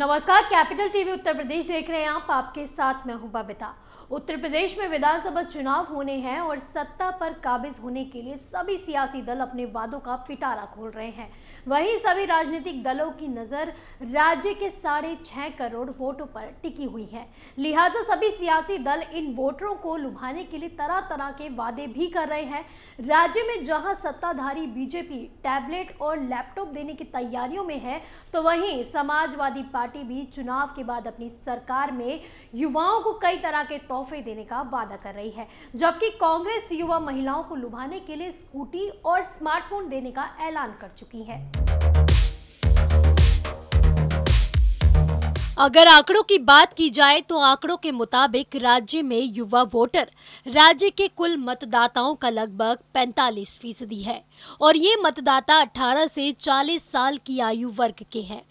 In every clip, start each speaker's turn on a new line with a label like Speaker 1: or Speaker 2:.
Speaker 1: नमस्कार capital TV उत्तर प्रदेश देख रहे हैं आप आपके साथ मैं हूं बबिता उत्तर प्रदेश में विधानसभा चुनाव होने हैं और सत्ता पर काबिज होने के लिए सभी सियासी दल अपने वादों का पिटारा खोल रहे हैं वहीं सभी राजनीतिक दलों की नज़र राज्य के साढ़े छह करोड़ वोटों पर टिकी हुई है लिहाजा सभी सियासी दल इन वोटरों को लुभाने के लिए तरह तरह के वादे भी कर रहे हैं राज्य में जहां सत्ताधारी बीजेपी टैबलेट और लैपटॉप देने की तैयारियों में है तो वहीं समाजवादी पार्टी पार्टी भी चुनाव के बाद अपनी सरकार में युवाओं को कई तरह के तोहफे देने का वादा कर रही है जबकि कांग्रेस युवा महिलाओं को लुभाने के लिए स्कूटी और स्मार्टफोन देने का ऐलान कर चुकी है अगर आंकड़ों की बात की जाए तो आंकड़ों के मुताबिक राज्य में युवा वोटर राज्य के कुल मतदाताओं का लगभग 45 फीसदी है और ये मतदाता 18 से 40 साल की आयु वर्ग के हैं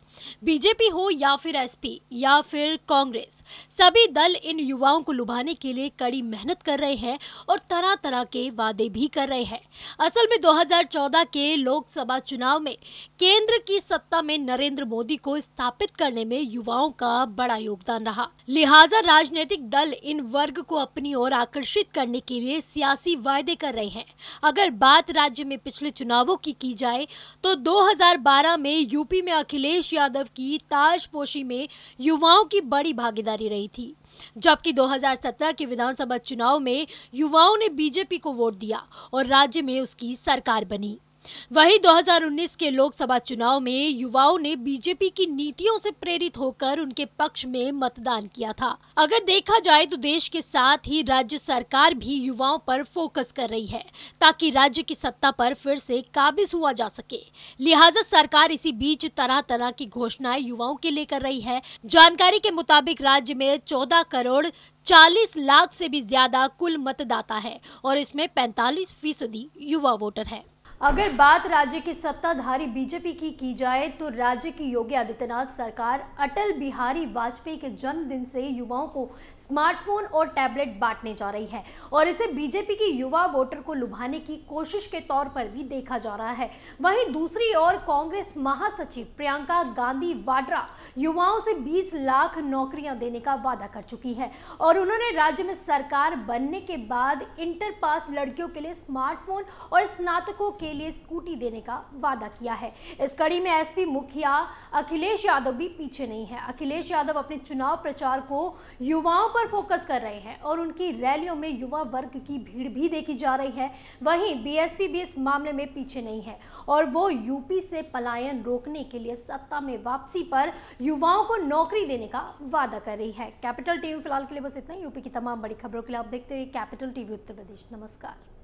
Speaker 1: बीजेपी हो या फिर एसपी या फिर कांग्रेस सभी दल इन युवाओं को लुभाने के लिए कड़ी मेहनत कर रहे हैं और तरह तरह के वादे भी कर रहे हैं असल में 2014 के लोकसभा चुनाव में केंद्र की सत्ता में नरेंद्र मोदी को स्थापित करने में युवाओं का बड़ा योगदान रहा लिहाजा राजनीतिक दल इन वर्ग को अपनी ओर आकर्षित करने के लिए सियासी वायदे कर रहे हैं अगर बात राज्य में पिछले चुनावों की की जाए तो 2012 में यूपी में अखिलेश यादव यादव की ताजपोशी में युवाओं की बड़ी भागीदारी रही थी जबकि 2017 के विधानसभा चुनाव में युवाओं ने बीजेपी को वोट दिया और राज्य में उसकी सरकार बनी वहीं 2019 के लोकसभा चुनाव में युवाओं ने बीजेपी की नीतियों से प्रेरित होकर उनके पक्ष में मतदान किया था अगर देखा जाए तो देश के साथ ही राज्य सरकार भी युवाओं पर फोकस कर रही है ताकि राज्य की सत्ता पर फिर से काबिज हुआ जा सके लिहाजा सरकार इसी बीच तरह तरह की घोषणाएं युवाओं के लिए कर रही है जानकारी के मुताबिक राज्य में चौदह करोड़ चालीस लाख से भी ज्यादा कुल मतदाता है और इसमें पैंतालीस फीसदी युवा वोटर है अगर बात राज्य की सत्ताधारी बीजेपी की की जाए तो राज्य की योगी आदित्यनाथ सरकार अटल बिहारी वाजपेयी के जन्मदिन से युवाओं को स्मार्टफोन और टैबलेट बांटने जा रही है और इसे बीजेपी की युवा वोटर को लुभाने की कोशिश के तौर पर भी देखा जा रहा है वहीं दूसरी ओर कांग्रेस महासचिव प्रियंका गांधी वाड्रा युवाओं से बीस लाख नौकरियां देने का वादा कर चुकी है और उन्होंने राज्य में सरकार बनने के बाद इंटर पास लड़कियों के लिए स्मार्टफोन और स्नातकों के के लिए स्कूटी देने का वादा किया है इस कड़ी में एसपी मुखिया अखिलेश यादव भी पीछे नहीं है अखिलेश यादव अपने चुनाव प्रचार को युवाओं पर फोकस कर रहे हैं और उनकी रैलियों में युवा वर्ग की भीड़ भी देखी जा रही है वहीं बीएसपी भी इस मामले में पीछे नहीं है और वो यूपी से पलायन रोकने के लिए सत्ता में वापसी पर युवाओं को नौकरी देने का वादा कर रही है कैपिटल टीवी फिलहाल के लिए बस इतना यूपी की तमाम बड़ी खबरों के लिए आप देखते रहिए कैपिटल टीवी उत्तर प्रदेश नमस्कार